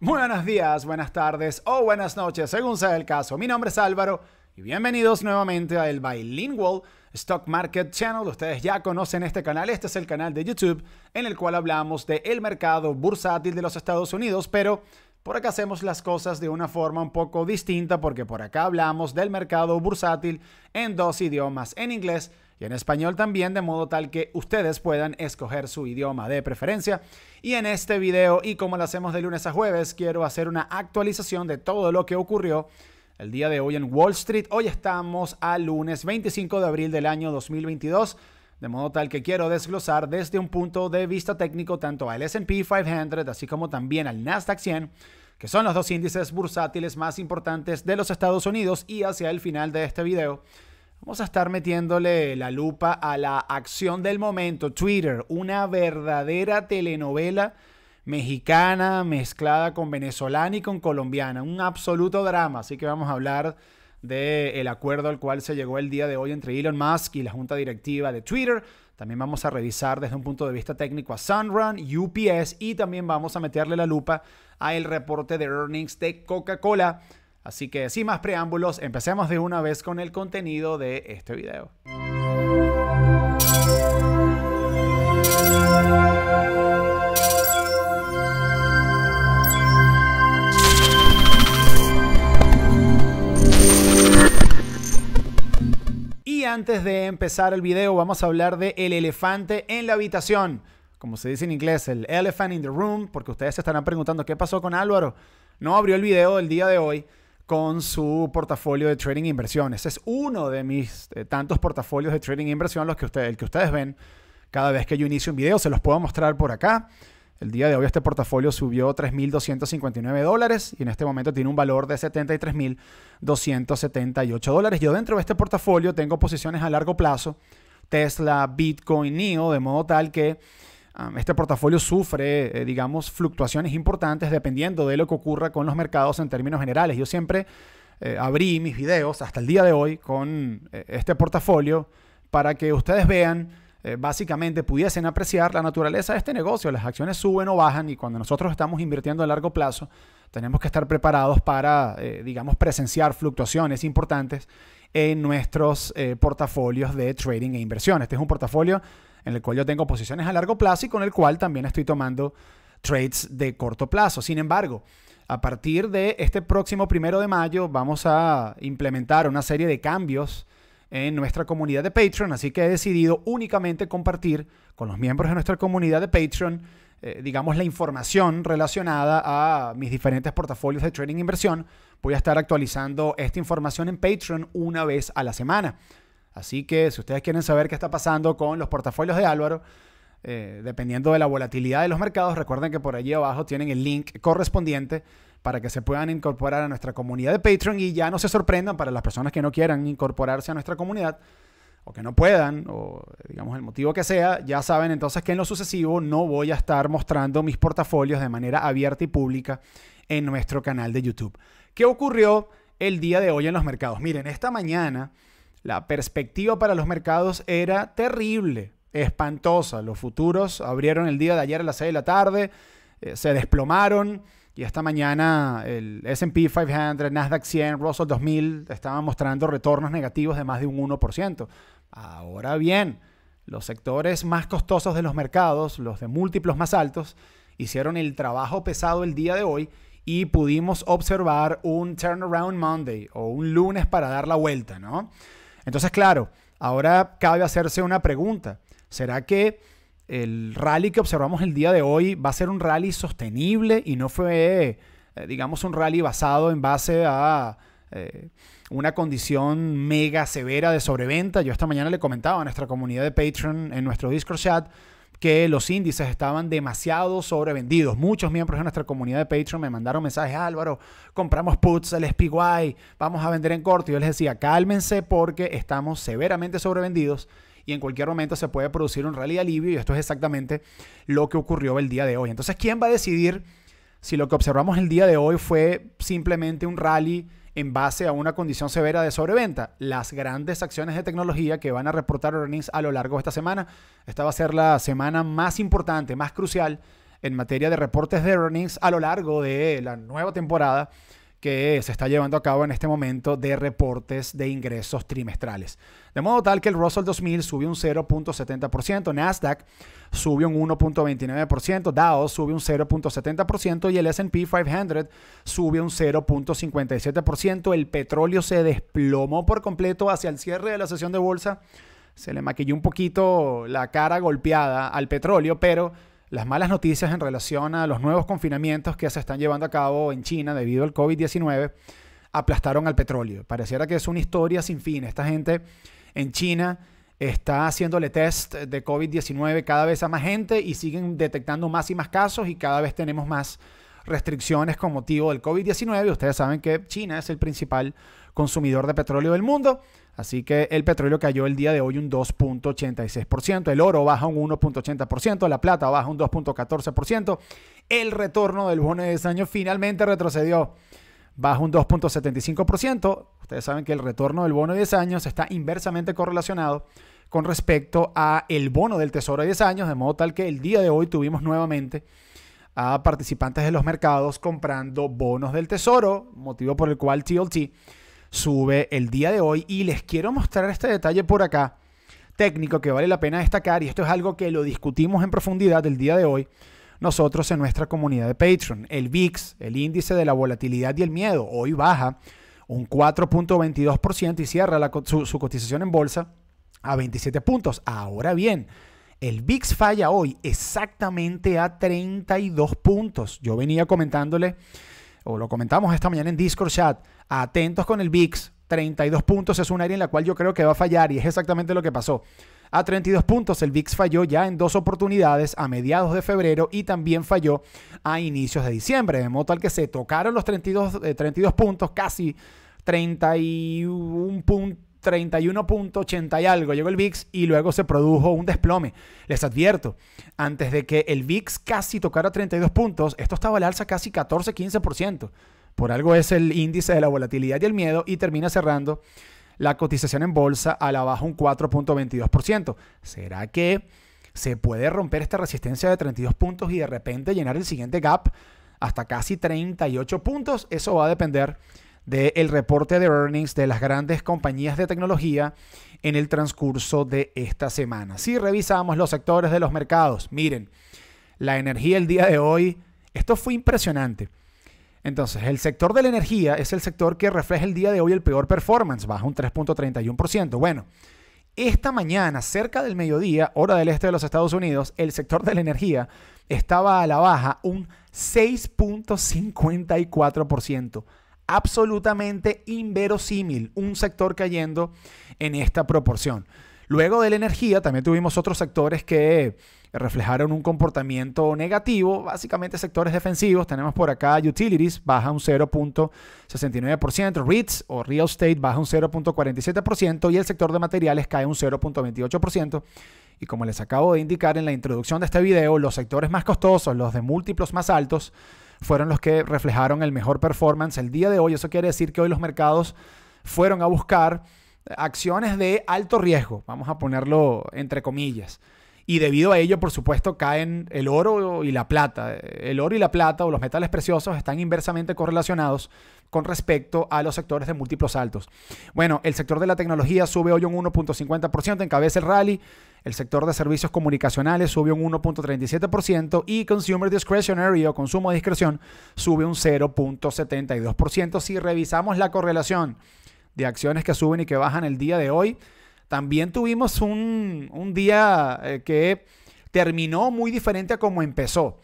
buenos días, buenas tardes o buenas noches, según sea el caso. Mi nombre es Álvaro y bienvenidos nuevamente a el Bilingual Stock Market Channel. Ustedes ya conocen este canal, este es el canal de YouTube en el cual hablamos del el mercado bursátil de los Estados Unidos, pero por acá hacemos las cosas de una forma un poco distinta porque por acá hablamos del mercado bursátil en dos idiomas, en inglés y en español también de modo tal que ustedes puedan escoger su idioma de preferencia. Y en este video y como lo hacemos de lunes a jueves, quiero hacer una actualización de todo lo que ocurrió el día de hoy en Wall Street. Hoy estamos a lunes 25 de abril del año 2022. De modo tal que quiero desglosar desde un punto de vista técnico tanto al SP 500 así como también al Nasdaq 100, que son los dos índices bursátiles más importantes de los Estados Unidos y hacia el final de este video Vamos a estar metiéndole la lupa a la acción del momento, Twitter, una verdadera telenovela mexicana mezclada con venezolana y con colombiana, un absoluto drama, así que vamos a hablar del acuerdo al cual se llegó el día de hoy entre Elon Musk y la junta directiva de Twitter. También vamos a revisar desde un punto de vista técnico a Sunrun, UPS y también vamos a meterle la lupa a el reporte de earnings de Coca-Cola Así que sin más preámbulos, empecemos de una vez con el contenido de este video. Y antes de empezar el video vamos a hablar de el elefante en la habitación. Como se dice en inglés, el elephant in the room, porque ustedes se estarán preguntando qué pasó con Álvaro. No abrió el video del día de hoy, con su portafolio de trading e inversiones. Es uno de mis eh, tantos portafolios de trading e inversión, los que ustedes, el que ustedes ven cada vez que yo inicio un video. Se los puedo mostrar por acá. El día de hoy este portafolio subió 3.259 dólares y en este momento tiene un valor de 73.278 dólares. Yo dentro de este portafolio tengo posiciones a largo plazo, Tesla, Bitcoin, NIO, de modo tal que Ah, este portafolio sufre, eh, digamos, fluctuaciones importantes dependiendo de lo que ocurra con los mercados en términos generales. Yo siempre eh, abrí mis videos hasta el día de hoy con eh, este portafolio para que ustedes vean, básicamente pudiesen apreciar la naturaleza de este negocio. Las acciones suben o bajan y cuando nosotros estamos invirtiendo a largo plazo, tenemos que estar preparados para, digamos, presenciar fluctuaciones importantes en nuestros portafolios de trading e inversión. Este es un portafolio en el cual yo tengo posiciones a largo plazo y con el cual también estoy tomando trades de corto plazo. Sin embargo, a partir de este próximo primero de mayo vamos a implementar una serie de cambios en nuestra comunidad de Patreon, así que he decidido únicamente compartir con los miembros de nuestra comunidad de Patreon, eh, digamos, la información relacionada a mis diferentes portafolios de trading e inversión. Voy a estar actualizando esta información en Patreon una vez a la semana. Así que si ustedes quieren saber qué está pasando con los portafolios de Álvaro, eh, dependiendo de la volatilidad de los mercados, recuerden que por allí abajo tienen el link correspondiente para que se puedan incorporar a nuestra comunidad de Patreon y ya no se sorprendan para las personas que no quieran incorporarse a nuestra comunidad o que no puedan, o digamos el motivo que sea, ya saben entonces que en lo sucesivo no voy a estar mostrando mis portafolios de manera abierta y pública en nuestro canal de YouTube. ¿Qué ocurrió el día de hoy en los mercados? Miren, esta mañana la perspectiva para los mercados era terrible, espantosa. Los futuros abrieron el día de ayer a las 6 de la tarde, eh, se desplomaron y esta mañana el SP 500, Nasdaq 100, Russell 2000 estaban mostrando retornos negativos de más de un 1%. Ahora bien, los sectores más costosos de los mercados, los de múltiplos más altos, hicieron el trabajo pesado el día de hoy y pudimos observar un Turnaround Monday o un lunes para dar la vuelta, ¿no? Entonces, claro, ahora cabe hacerse una pregunta. ¿Será que el rally que observamos el día de hoy va a ser un rally sostenible y no fue, eh, digamos, un rally basado en base a eh, una condición mega severa de sobreventa? Yo esta mañana le comentaba a nuestra comunidad de Patreon en nuestro Discord chat que los índices estaban demasiado sobrevendidos. Muchos miembros de nuestra comunidad de Patreon me mandaron mensajes, Álvaro, compramos puts, el SPY, vamos a vender en corto. Y yo les decía, cálmense porque estamos severamente sobrevendidos y en cualquier momento se puede producir un rally alivio y esto es exactamente lo que ocurrió el día de hoy. Entonces, ¿quién va a decidir si lo que observamos el día de hoy fue simplemente un rally? en base a una condición severa de sobreventa. Las grandes acciones de tecnología que van a reportar earnings a lo largo de esta semana. Esta va a ser la semana más importante, más crucial en materia de reportes de earnings a lo largo de la nueva temporada que se está llevando a cabo en este momento de reportes de ingresos trimestrales. De modo tal que el Russell 2000 subió un 0.70%, Nasdaq subió un 1.29%, Dow subió un 0.70% y el SP 500 subió un 0.57%. El petróleo se desplomó por completo hacia el cierre de la sesión de bolsa. Se le maquilló un poquito la cara golpeada al petróleo, pero las malas noticias en relación a los nuevos confinamientos que se están llevando a cabo en China debido al COVID-19 aplastaron al petróleo. Pareciera que es una historia sin fin. Esta gente en China está haciéndole test de COVID-19 cada vez a más gente y siguen detectando más y más casos y cada vez tenemos más restricciones con motivo del COVID-19. Ustedes saben que China es el principal consumidor de petróleo del mundo. Así que el petróleo cayó el día de hoy un 2.86%, el oro baja un 1.80%, la plata baja un 2.14%, el retorno del bono de 10 años finalmente retrocedió, baja un 2.75%. Ustedes saben que el retorno del bono de 10 años está inversamente correlacionado con respecto a el bono del tesoro de 10 años, de modo tal que el día de hoy tuvimos nuevamente a participantes de los mercados comprando bonos del tesoro, motivo por el cual TLT sube el día de hoy y les quiero mostrar este detalle por acá técnico que vale la pena destacar y esto es algo que lo discutimos en profundidad el día de hoy nosotros en nuestra comunidad de Patreon. El VIX, el índice de la volatilidad y el miedo, hoy baja un 4.22% y cierra su, su, cotización en bolsa a 27 puntos. Ahora bien, el VIX falla hoy exactamente a 32 puntos. Yo venía comentándole o lo comentamos esta mañana en Discord chat, atentos con el VIX, 32 puntos es un área en la cual yo creo que va a fallar y es exactamente lo que pasó. A 32 puntos el VIX falló ya en dos oportunidades a mediados de febrero y también falló a inicios de diciembre, de modo tal que se tocaron los 32, 32 eh, puntos, casi 31 puntos 31.80 y algo llegó el VIX y luego se produjo un desplome. Les advierto, antes de que el VIX casi tocara 32 puntos, esto estaba al alza casi 14-15%. Por algo es el índice de la volatilidad y el miedo y termina cerrando la cotización en bolsa a la baja un 4.22%. ¿Será que se puede romper esta resistencia de 32 puntos y de repente llenar el siguiente gap hasta casi 38 puntos? Eso va a depender del reporte de earnings de las grandes compañías de tecnología en el transcurso de esta semana. Si revisamos los sectores de los mercados, miren, la energía el día de hoy, esto fue impresionante. Entonces, el sector de la energía es el sector que refleja el día de hoy el peor performance, baja un 3.31%. Bueno, esta mañana, cerca del mediodía, hora del este de los Estados Unidos, el sector de la energía estaba a la baja un 6.54% absolutamente inverosímil un sector cayendo en esta proporción. Luego de la energía, también tuvimos otros sectores que reflejaron un comportamiento negativo, básicamente sectores defensivos. Tenemos por acá utilities, baja un 0.69%, REITs o real estate baja un 0.47% y el sector de materiales cae un 0.28%. Y como les acabo de indicar en la introducción de este video, los sectores más costosos, los de múltiplos más altos, fueron los que reflejaron el mejor performance el día de hoy. Eso quiere decir que hoy los mercados fueron a buscar acciones de alto riesgo, vamos a ponerlo entre comillas. Y debido a ello, por supuesto, caen el oro y la plata. El oro y la plata o los metales preciosos están inversamente correlacionados con respecto a los sectores de múltiplos altos. Bueno, el sector de la tecnología sube hoy un 1.50%, encabeza el rally. El sector de servicios comunicacionales sube un 1.37% y Consumer Discretionary o consumo de discreción sube un 0.72%. Si revisamos la correlación de acciones que suben y que bajan el día de hoy, también tuvimos un, un día eh, que terminó muy diferente a como empezó.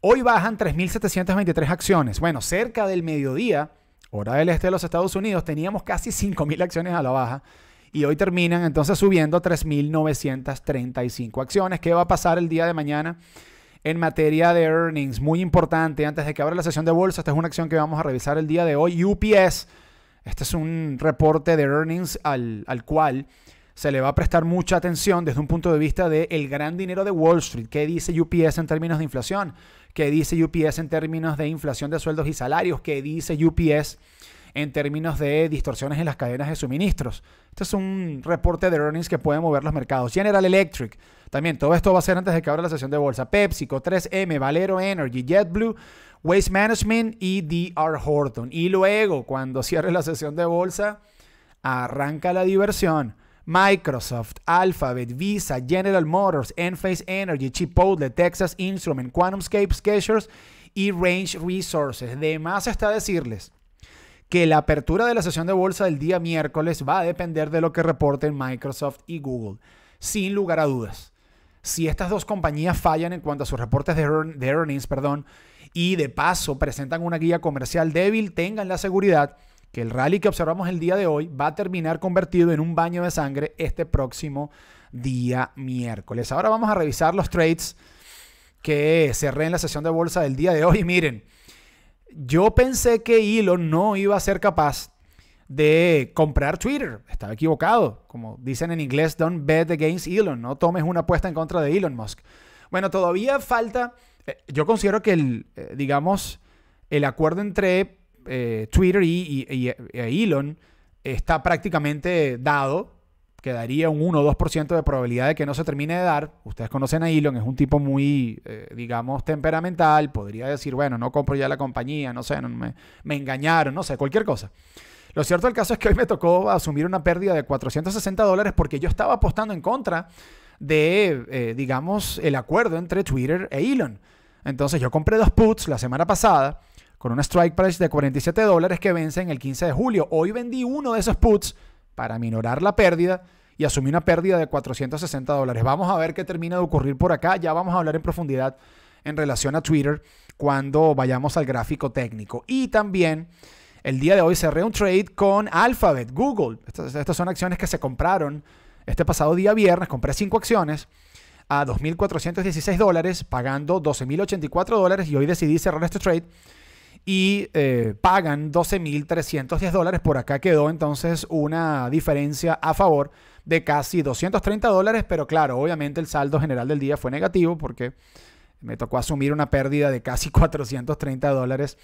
Hoy bajan 3.723 acciones. Bueno, cerca del mediodía hora del este de los Estados Unidos, teníamos casi 5.000 acciones a la baja y hoy terminan entonces subiendo 3.935 acciones. ¿Qué va a pasar el día de mañana? En materia de earnings, muy importante, antes de que abra la sesión de bolsa, esta es una acción que vamos a revisar el día de hoy. UPS, este es un reporte de earnings al, cual se le va a prestar mucha atención desde un punto de vista del el gran dinero de Wall Street. ¿Qué dice UPS en términos de inflación? ¿Qué dice UPS en términos de inflación de sueldos y salarios, que dice UPS en términos de distorsiones en las cadenas de suministros. Este es un reporte de earnings que puede mover los mercados. General Electric, también todo esto va a ser antes de que abra la sesión de bolsa. PepsiCo, 3M, Valero Energy, JetBlue, Waste Management y DR Horton. Y luego, cuando cierre la sesión de bolsa, arranca la diversión. Microsoft, Alphabet, Visa, General Motors, Enphase Energy, Chipotle, Texas Instrument, QuantumScape, Skechers y Range Resources. De más está decirles que la apertura de la sesión de bolsa del día miércoles va a depender de lo que reporten Microsoft y Google, sin lugar a dudas. Si estas dos compañías fallan en cuanto a sus reportes de, earnings, perdón, y de paso presentan una guía comercial débil, tengan la seguridad que el rally que observamos el día de hoy va a terminar convertido en un baño de sangre este próximo día miércoles. Ahora vamos a revisar los trades que cerré en la sesión de bolsa del día de hoy. Miren, yo pensé que Elon no iba a ser capaz de comprar Twitter. Estaba equivocado. Como dicen en inglés, don't bet against Elon. No tomes una apuesta en contra de Elon Musk. Bueno, todavía falta. Eh, yo considero que el, eh, digamos, el acuerdo entre eh, Twitter eh, y, Elon está prácticamente dado, quedaría un 1 o 2% de probabilidad de que no se termine de dar. Ustedes conocen a Elon, es un tipo muy, eh, digamos, temperamental, podría decir, bueno, no compro ya la compañía, no sé, me, engañaron, no sé, cualquier cosa. Lo cierto del caso es que hoy me tocó asumir una pérdida de 460 dólares porque yo estaba apostando en contra de, digamos, el acuerdo entre Twitter e Elon. Entonces yo compré dos puts la semana pasada con una strike price de 47 dólares que vence en el 15 de julio. Hoy vendí uno de esos puts para minorar la pérdida y asumí una pérdida de 460 dólares. Vamos a ver qué termina de ocurrir por acá. Ya vamos a hablar en profundidad en relación a Twitter cuando vayamos al gráfico técnico. Y también el día de hoy cerré un trade con Alphabet, Google. Estas, estas son acciones que se compraron este pasado día viernes. Compré cinco acciones a 2.416 dólares, pagando 12.084 dólares y hoy decidí cerrar este trade y eh, pagan 12.310 dólares. Por acá quedó entonces una diferencia a favor de casi 230 dólares, pero claro, obviamente el saldo general del día fue negativo porque me tocó asumir una pérdida de casi 430 dólares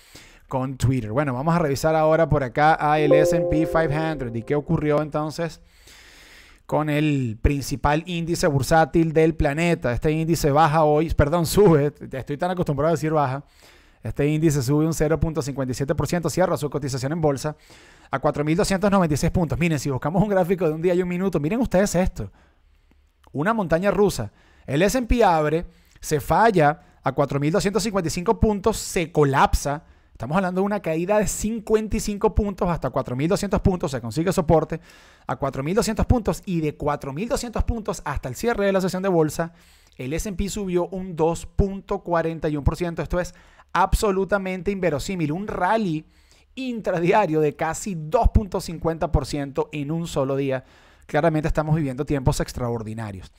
con Twitter. Bueno, vamos a revisar ahora por acá a el S&P 500 y qué ocurrió entonces con el principal índice bursátil del planeta. Este índice baja hoy, perdón, sube, estoy tan acostumbrado a decir baja, este índice sube un 0.57%, cierra su cotización en bolsa a 4.296 puntos. Miren, si buscamos un gráfico de un día y un minuto, miren ustedes esto. Una montaña rusa. El S&P abre, se falla a 4.255 puntos, se colapsa. Estamos hablando de una caída de 55 puntos hasta 4.200 puntos, se consigue soporte a 4.200 puntos y de 4.200 puntos hasta el cierre de la sesión de bolsa, el S&P subió un 2.41%, esto es absolutamente inverosímil, un rally intradiario de casi 2.50% en un solo día. Claramente estamos viviendo tiempos extraordinarios.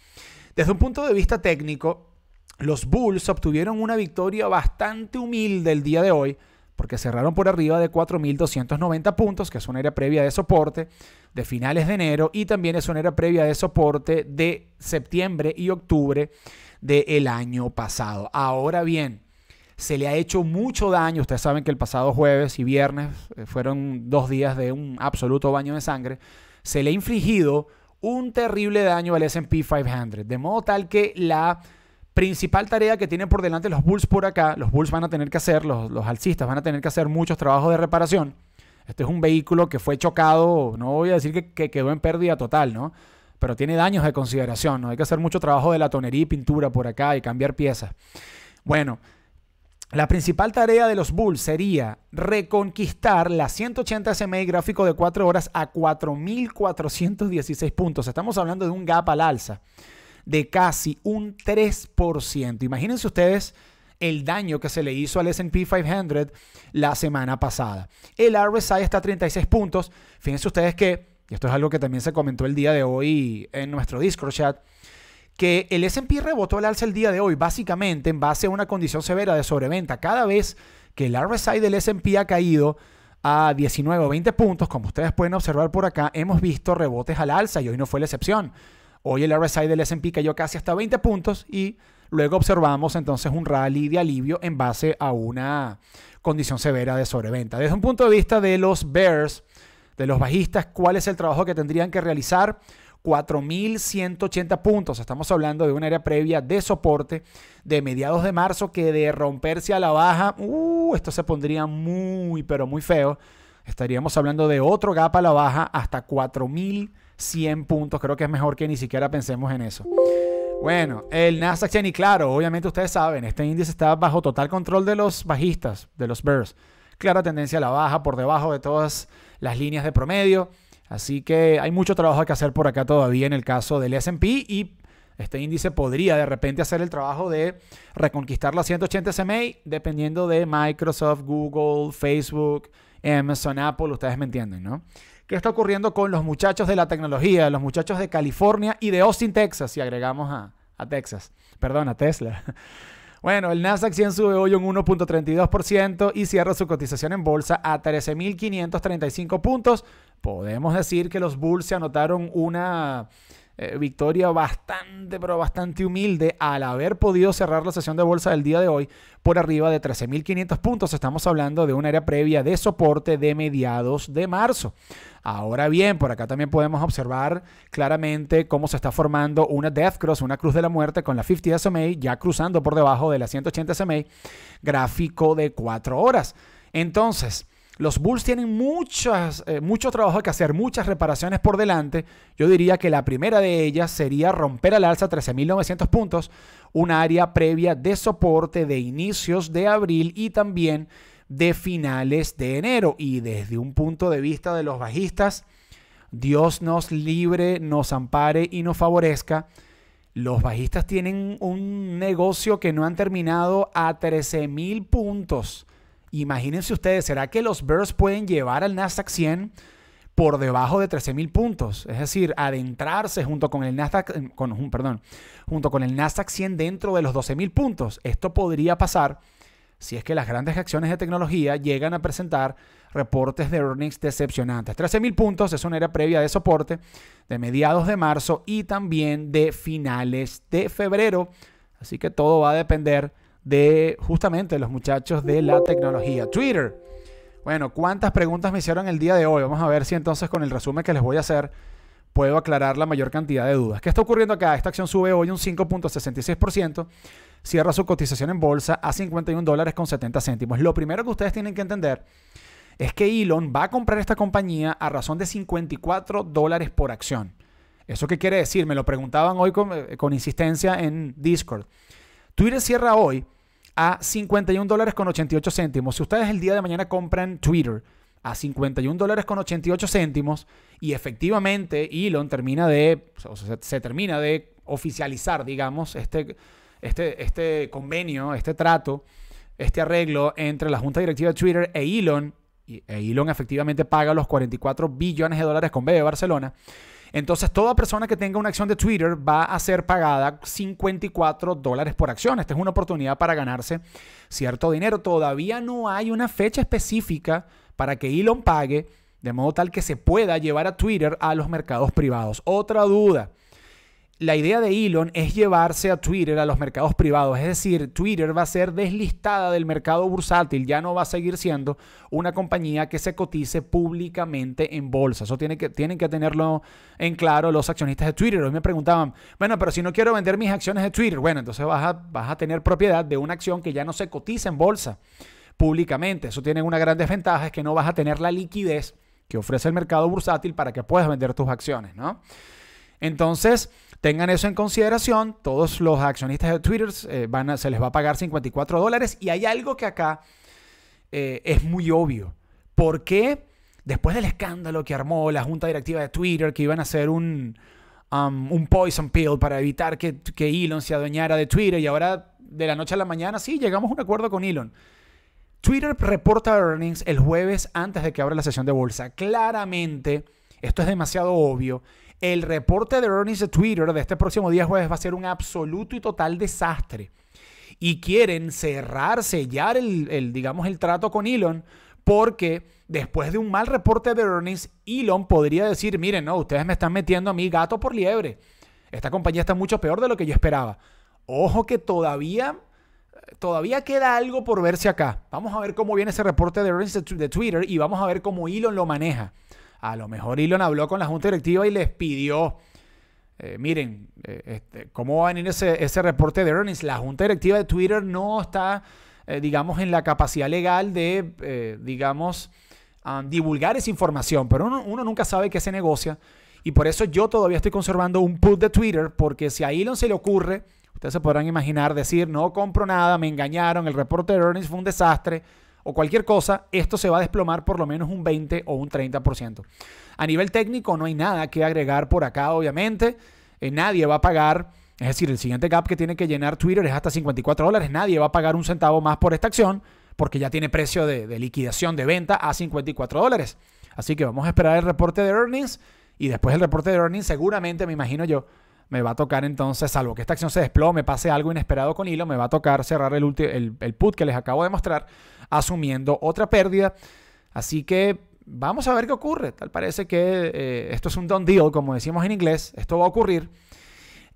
Desde un punto de vista técnico, los Bulls obtuvieron una victoria bastante humilde el día de hoy, porque cerraron por arriba de 4.290 puntos, que es una era previa de soporte de finales de enero, y también es una era previa de soporte de septiembre y octubre del año pasado. Ahora bien, se le ha hecho mucho daño. Ustedes saben que el pasado jueves y viernes eh, fueron dos días de un absoluto baño de sangre. Se le ha infligido un terrible daño al SP 500. De modo tal que la principal tarea que tienen por delante los Bulls por acá, los Bulls van a tener que hacer, los, alcistas van a tener que hacer muchos trabajos de reparación. Este es un vehículo que fue chocado, no voy a decir que, quedó en pérdida total, ¿no? Pero tiene daños de consideración, ¿no? Hay que hacer mucho trabajo de latonería y pintura por acá y cambiar piezas. Bueno, la principal tarea de los Bulls sería reconquistar la 180 SMI gráfico de 4 horas a 4.416 puntos. Estamos hablando de un gap al alza de casi un 3%. Imagínense ustedes el daño que se le hizo al SP 500 la semana pasada. El RSI está a 36 puntos. Fíjense ustedes que, y esto es algo que también se comentó el día de hoy en nuestro Discord chat, que el S&P rebotó al alza el día de hoy, básicamente en base a una condición severa de sobreventa. Cada vez que el RSI del S&P ha caído a 19 o 20 puntos, como ustedes pueden observar por acá, hemos visto rebotes al alza y hoy no fue la excepción. Hoy el RSI del S&P cayó casi hasta 20 puntos y luego observamos entonces un rally de alivio en base a una condición severa de sobreventa. Desde un punto de vista de los bears, de los bajistas, ¿cuál es el trabajo que tendrían que realizar? 4.180 puntos. Estamos hablando de un área previa de soporte de mediados de marzo que de romperse a la baja, uh, esto se pondría muy, pero muy feo. Estaríamos hablando de otro gap a la baja hasta 4.100 puntos. Creo que es mejor que ni siquiera pensemos en eso. Bueno, el Nasdaq ni y claro, obviamente ustedes saben, este índice está bajo total control de los bajistas, de los bears. Clara tendencia a la baja por debajo de todas las líneas de promedio. Así que hay mucho trabajo que hacer por acá todavía en el caso del SP y este índice podría de repente hacer el trabajo de reconquistar la 180 SMA dependiendo de Microsoft, Google, Facebook, Amazon, Apple, ustedes me entienden, ¿no? ¿Qué está ocurriendo con los muchachos de la tecnología, los muchachos de California y de Austin, Texas, si agregamos a, Texas, perdón, a Tesla? Bueno, el Nasdaq 100 sube hoy un 1.32% y cierra su cotización en bolsa a 13.535 puntos podemos decir que los Bulls se anotaron una eh, victoria bastante, pero bastante humilde al haber podido cerrar la sesión de bolsa del día de hoy por arriba de 13.500 puntos. Estamos hablando de un área previa de soporte de mediados de marzo. Ahora bien, por acá también podemos observar claramente cómo se está formando una Death Cross, una cruz de la muerte con la 50 SMA, ya cruzando por debajo de la 180 SMA, gráfico de 4 horas. Entonces, los Bulls tienen eh, mucho trabajo que hacer, muchas reparaciones por delante. Yo diría que la primera de ellas sería romper al alza 13.900 puntos, un área previa de soporte de inicios de abril y también de finales de enero. Y desde un punto de vista de los bajistas, Dios nos libre, nos ampare y nos favorezca. Los bajistas tienen un negocio que no han terminado a 13.000 puntos Imagínense ustedes, ¿será que los Bears pueden llevar al Nasdaq 100 por debajo de 13.000 puntos? Es decir, adentrarse junto con el Nasdaq, eh, con, perdón, junto con el 100 dentro de los 12.000 puntos. Esto podría pasar si es que las grandes acciones de tecnología llegan a presentar reportes de earnings decepcionantes. 13.000 puntos es una era previa de soporte de mediados de marzo y también de finales de febrero. Así que todo va a depender de justamente los muchachos de la tecnología. Twitter. Bueno, ¿cuántas preguntas me hicieron el día de hoy? Vamos a ver si entonces con el resumen que les voy a hacer puedo aclarar la mayor cantidad de dudas. ¿Qué está ocurriendo acá? Esta acción sube hoy un 5.66%, cierra su cotización en bolsa a 51 dólares con 70 céntimos. Lo primero que ustedes tienen que entender es que Elon va a comprar esta compañía a razón de 54 dólares por acción. ¿Eso qué quiere decir? Me lo preguntaban hoy con, eh, con insistencia en Discord. Twitter cierra hoy a 51 dólares con 88 céntimos. Si ustedes el día de mañana compran Twitter a 51 dólares con 88 céntimos y efectivamente Elon termina de, o sea, se termina de oficializar, digamos, este, este, este convenio, este trato, este arreglo entre la junta directiva de Twitter e Elon, y e Elon efectivamente paga los 44 billones de dólares con B de Barcelona, entonces, toda persona que tenga una acción de Twitter va a ser pagada 54 dólares por acción. Esta es una oportunidad para ganarse cierto dinero. Todavía no hay una fecha específica para que Elon pague, de modo tal que se pueda llevar a Twitter a los mercados privados. Otra duda la idea de Elon es llevarse a Twitter a los mercados privados, es decir, Twitter va a ser deslistada del mercado bursátil, ya no va a seguir siendo una compañía que se cotice públicamente en bolsa. Eso tiene que, tienen que tenerlo en claro los accionistas de Twitter. Hoy me preguntaban, bueno, pero si no quiero vender mis acciones de Twitter, bueno, entonces vas a, vas a tener propiedad de una acción que ya no se cotiza en bolsa públicamente. Eso tiene una gran desventaja, es que no vas a tener la liquidez que ofrece el mercado bursátil para que puedas vender tus acciones, ¿no? Entonces, tengan eso en consideración. Todos los accionistas de Twitter eh, van a, se les va a pagar 54 dólares. Y hay algo que acá eh, es muy obvio. ¿Por qué? Después del escándalo que armó la junta directiva de Twitter, que iban a hacer un, um, un poison pill para evitar que, que Elon se adueñara de Twitter, y ahora de la noche a la mañana, sí, llegamos a un acuerdo con Elon. Twitter reporta earnings el jueves antes de que abra la sesión de bolsa. Claramente, esto es demasiado obvio. El reporte de earnings de Twitter de este próximo día jueves va a ser un absoluto y total desastre. Y quieren cerrar, sellar el, digamos, el trato con Elon porque después de un mal reporte de earnings, Elon podría decir, miren, no, ustedes me están metiendo a mí gato por liebre. Esta compañía está mucho peor de lo que yo esperaba. Ojo que todavía, todavía queda algo por verse acá. Vamos a ver cómo viene ese reporte de earnings de Twitter y vamos a ver cómo Elon lo maneja. A lo mejor Elon habló con la junta directiva y les pidió, eh, miren, eh, este, ¿cómo va a venir ese, reporte de earnings? La junta directiva de Twitter no está, eh, digamos, en la capacidad legal de, digamos, ah, divulgar esa información, pero uno, uno nunca sabe qué se negocia. Y por eso yo todavía estoy conservando un put de Twitter, porque si a Elon se le ocurre, ustedes se podrán imaginar decir, no compro nada, me engañaron, el reporte de earnings fue un desastre o cualquier cosa, esto se va a desplomar por lo menos un 20 o un 30%. A nivel técnico no hay nada que agregar por acá, obviamente. Eh, nadie va a pagar, es decir, el siguiente gap que tiene que llenar Twitter es hasta 54 dólares. Nadie va a pagar un centavo más por esta acción porque ya tiene precio de, liquidación de venta a 54 dólares. Así que vamos a esperar el reporte de earnings y después el reporte de earnings seguramente, me imagino yo, me va a tocar entonces, salvo que esta acción se desplome, pase algo inesperado con hilo, me va a tocar cerrar el put que les acabo de mostrar asumiendo otra pérdida. Así que vamos a ver qué ocurre. Tal parece que eh, esto es un done deal, como decimos en inglés. Esto va a ocurrir.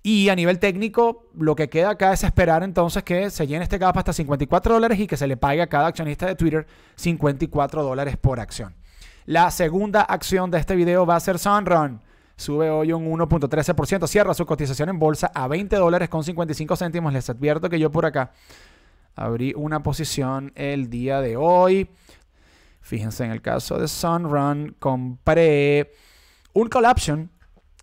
Y a nivel técnico, lo que queda acá es esperar entonces que se llene este gap hasta 54 dólares y que se le pague a cada accionista de Twitter 54 dólares por acción. La segunda acción de este video va a ser Sunrun. Sube hoy un 1.13%, cierra su cotización en bolsa a 20 dólares con 55 céntimos. Les advierto que yo por acá Abrí una posición el día de hoy. Fíjense en el caso de Sunrun, compré un call option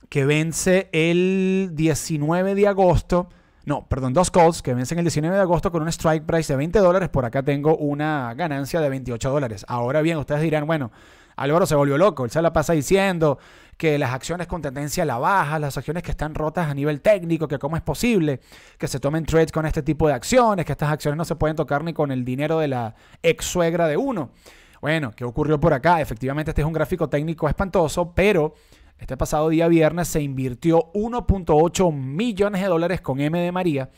que vence el 19 de agosto. No, perdón, dos calls que vencen el 19 de agosto con un strike price de 20 dólares. Por acá tengo una ganancia de 28 dólares. Ahora bien, ustedes dirán, bueno, Álvaro se volvió loco, él se la pasa diciendo que las acciones con tendencia a la baja, las acciones que están rotas a nivel técnico, que cómo es posible que se tomen trades con este tipo de acciones, que estas acciones no se pueden tocar ni con el dinero de la ex suegra de uno. Bueno, ¿qué ocurrió por acá? Efectivamente, este es un gráfico técnico espantoso, pero este pasado día viernes se invirtió 1.8 millones de dólares con M de María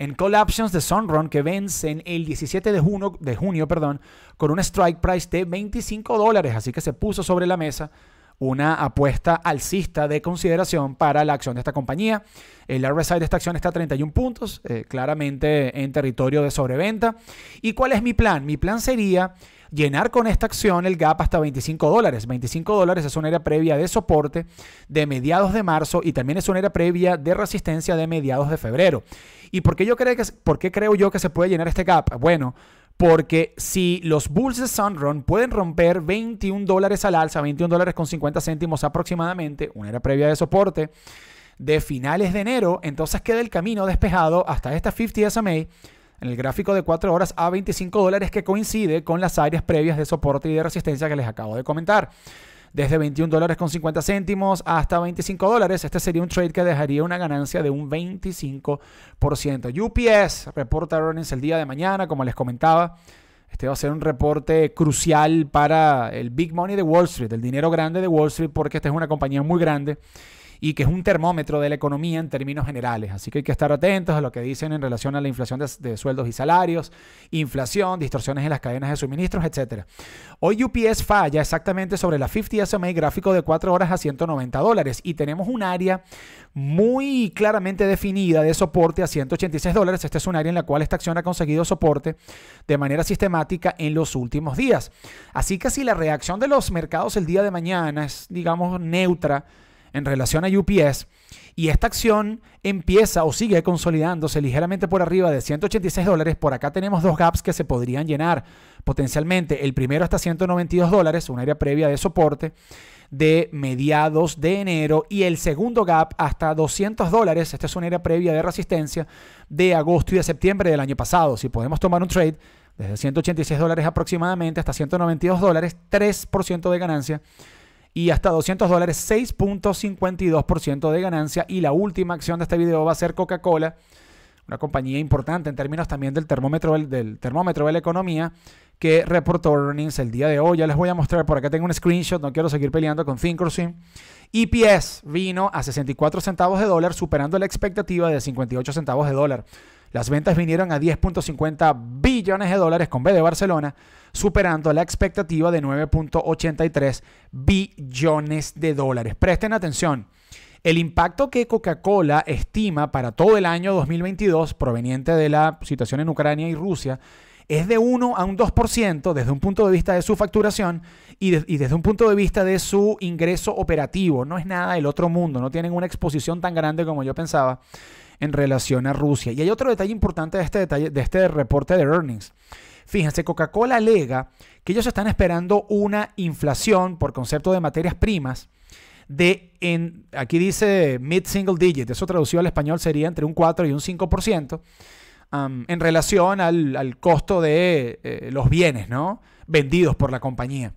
en call options de Sunrun que vencen el 17 de junio, de junio perdón, con un strike price de 25 dólares. Así que se puso sobre la mesa una apuesta alcista de consideración para la acción de esta compañía. El RSI de esta acción está a 31 puntos, eh, claramente en territorio de sobreventa. ¿Y cuál es mi plan? Mi plan sería llenar con esta acción el gap hasta 25 dólares. 25 dólares es una era previa de soporte de mediados de marzo y también es una era previa de resistencia de mediados de febrero. ¿Y por qué, yo creo que, por qué creo yo que se puede llenar este gap? Bueno, porque si los bulls de Sunrun pueden romper 21 dólares al alza, 21 dólares con 50 céntimos aproximadamente, una era previa de soporte, de finales de enero, entonces queda el camino despejado hasta esta 50 SMA en el gráfico de 4 horas a 25 dólares que coincide con las áreas previas de soporte y de resistencia que les acabo de comentar. Desde 21 dólares con 50 céntimos hasta 25 dólares, este sería un trade que dejaría una ganancia de un 25%. UPS reporta earnings el día de mañana, como les comentaba. Este va a ser un reporte crucial para el Big Money de Wall Street, el dinero grande de Wall Street, porque esta es una compañía muy grande y que es un termómetro de la economía en términos generales. Así que hay que estar atentos a lo que dicen en relación a la inflación de, sueldos y salarios, inflación, distorsiones en las cadenas de suministros, etc. Hoy UPS falla exactamente sobre la 50 SMA gráfico de 4 horas a 190 dólares y tenemos un área muy claramente definida de soporte a 186 dólares. Este es un área en la cual esta acción ha conseguido soporte de manera sistemática en los últimos días. Así que si la reacción de los mercados el día de mañana es, digamos, neutra, en relación a UPS y esta acción empieza o sigue consolidándose ligeramente por arriba de 186 dólares. Por acá tenemos dos gaps que se podrían llenar potencialmente. El primero hasta 192 dólares, un área previa de soporte de mediados de enero y el segundo gap hasta 200 dólares. Esta es una área previa de resistencia de agosto y de septiembre del año pasado. Si podemos tomar un trade desde 186 dólares aproximadamente hasta 192 dólares, 3% de ganancia y hasta 200 dólares, 6.52% de ganancia. Y la última acción de este video va a ser Coca-Cola, una compañía importante en términos también del termómetro, del termómetro de la economía, que reportó earnings el día de hoy. Ya les voy a mostrar, por acá tengo un screenshot, no quiero seguir peleando con Thinkorswim. EPS vino a 64 centavos de dólar, superando la expectativa de 58 centavos de dólar. Las ventas vinieron a 10.50 billones de dólares con B de Barcelona, superando la expectativa de 9.83 billones de dólares. Presten atención. El impacto que Coca-Cola estima para todo el año 2022, proveniente de la situación en Ucrania y Rusia, es de 1 a un 2% desde un punto de vista de su facturación y, y, desde un punto de vista de su ingreso operativo. No es nada del otro mundo, no tienen una exposición tan grande como yo pensaba en relación a Rusia. Y hay otro detalle importante de este, detalle, de este reporte de earnings. Fíjense, Coca-Cola alega que ellos están esperando una inflación por concepto de materias primas de, en, aquí dice mid-single digit, eso traducido al español sería entre un 4 y un 5%. Um, en relación al, costo de eh, los bienes ¿no? vendidos por la compañía.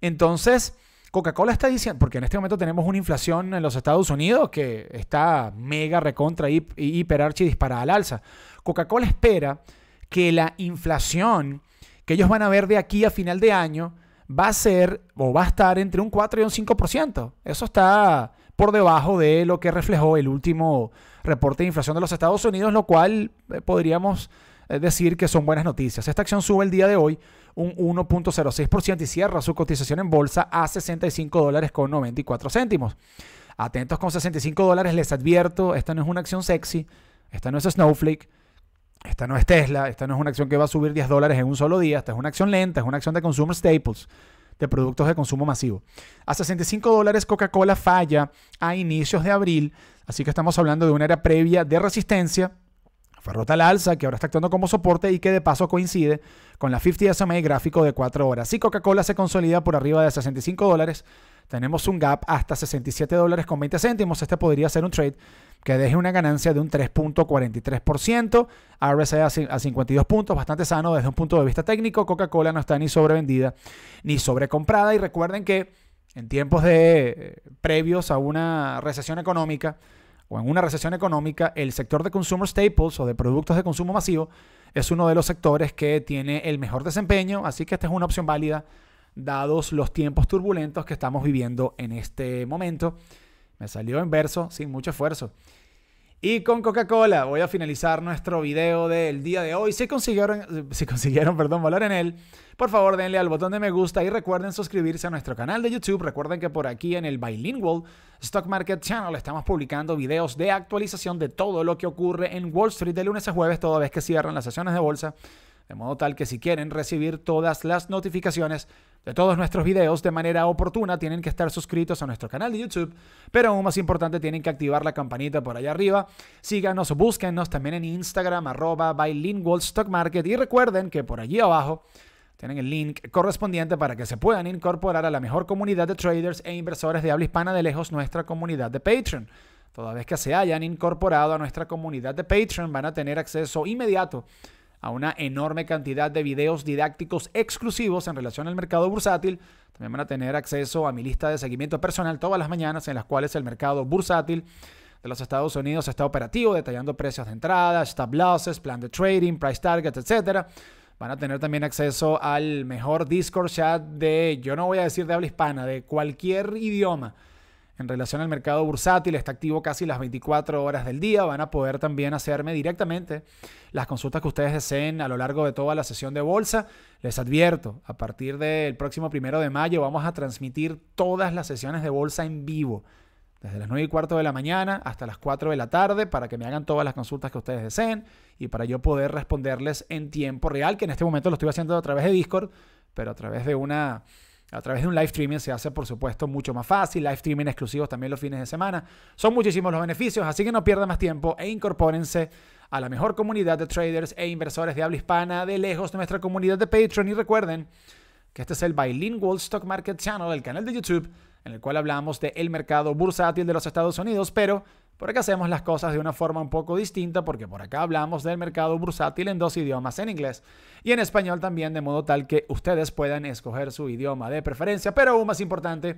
Entonces, Coca-Cola está diciendo, porque en este momento tenemos una inflación en los Estados Unidos que está mega recontra y hiperarchi disparada al alza. Coca-Cola espera que la inflación que ellos van a ver de aquí a final de año va a ser o va a estar entre un 4 y un 5%. Eso está por debajo de lo que reflejó el último reporte de inflación de los Estados Unidos, lo cual eh, podríamos eh, decir que son buenas noticias. Esta acción sube el día de hoy un 1.06% y cierra su cotización en bolsa a 65 dólares con 94 céntimos. Atentos con 65 dólares, les advierto, esta no es una acción sexy, esta no es Snowflake, esta no es Tesla, esta no es una acción que va a subir 10 dólares en un solo día, esta es una acción lenta, es una acción de consumer staples de productos de consumo masivo. A 65 dólares Coca-Cola falla a inicios de abril, así que estamos hablando de una era previa de resistencia Ferrota al alza, que ahora está actuando como soporte y que de paso coincide con la 50 SMA gráfico de 4 horas. Si Coca-Cola se consolida por arriba de 65 dólares, tenemos un gap hasta 67 dólares con 20 céntimos. Este podría ser un trade que deje una ganancia de un 3.43%. RSI a 52 puntos, bastante sano desde un punto de vista técnico. Coca-Cola no está ni sobrevendida ni sobrecomprada. Y recuerden que en tiempos de eh, previos a una recesión económica, o en una recesión económica, el sector de consumer staples o de productos de consumo masivo es uno de los sectores que tiene el mejor desempeño, así que esta es una opción válida dados los tiempos turbulentos que estamos viviendo en este momento. Me salió en verso sin mucho esfuerzo. Y con Coca-Cola voy a finalizar nuestro video del día de hoy. Si consiguieron, consiguieron perdón, valor en él, por favor, denle al botón de me gusta y recuerden suscribirse a nuestro canal de YouTube. Recuerden que por aquí en el Bilingual Stock Market Channel estamos publicando videos de actualización de todo lo que ocurre en Wall Street de lunes a jueves, toda vez que cierran las sesiones de bolsa. De modo tal que si quieren recibir todas las notificaciones de todos nuestros videos de manera oportuna, tienen que estar suscritos a nuestro canal de YouTube, pero aún más importante, tienen que activar la campanita por allá arriba. Síganos, búsquennos también en Instagram, arroba Stock Market y recuerden que por allí abajo tienen el link correspondiente para que se puedan incorporar a la mejor comunidad de traders e inversores de habla hispana de lejos, nuestra comunidad de Patreon. Toda vez que se hayan incorporado a nuestra comunidad de Patreon, van a tener acceso inmediato a una enorme cantidad de videos didácticos exclusivos en relación al mercado bursátil. También van a tener acceso a mi lista de seguimiento personal todas las mañanas en las cuales el mercado bursátil de los Estados Unidos está operativo, detallando precios de entrada, stop losses, plan de trading, price targets, etc. Van a tener también acceso al mejor Discord chat de, yo no voy a decir de habla hispana, de cualquier idioma. En relación al mercado bursátil, está activo casi las 24 horas del día. Van a poder también hacerme directamente las consultas que ustedes deseen a lo largo de toda la sesión de bolsa. Les advierto, a partir del próximo primero de mayo vamos a transmitir todas las sesiones de bolsa en vivo desde las 9 y cuarto de la mañana hasta las 4 de la tarde para que me hagan todas las consultas que ustedes deseen y para yo poder responderles en tiempo real, que en este momento lo estoy haciendo a través de Discord, pero a través de una... A través de un live streaming se hace, por supuesto, mucho más fácil. Live streaming exclusivos también los fines de semana. Son muchísimos los beneficios, así que no pierdan más tiempo e incorpórense a la mejor comunidad de traders e inversores de habla hispana de lejos de nuestra comunidad de Patreon. Y recuerden que este es el Bilingual Stock Market Channel, el canal de YouTube en el cual hablamos de el mercado bursátil de los Estados Unidos, pero por acá hacemos las cosas de una forma un poco distinta porque por acá hablamos del mercado bursátil en dos idiomas, en inglés y en español también, de modo tal que ustedes puedan escoger su idioma de preferencia. Pero aún más importante,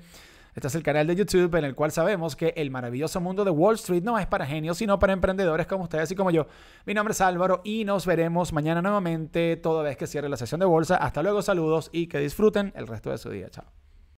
este es el canal de YouTube en el cual sabemos que el maravilloso mundo de Wall Street no es para genios, sino para emprendedores como ustedes y como yo. Mi nombre es Álvaro y nos veremos mañana nuevamente, toda vez que cierre la sesión de bolsa. Hasta luego, saludos y que disfruten el resto de su día. Chao.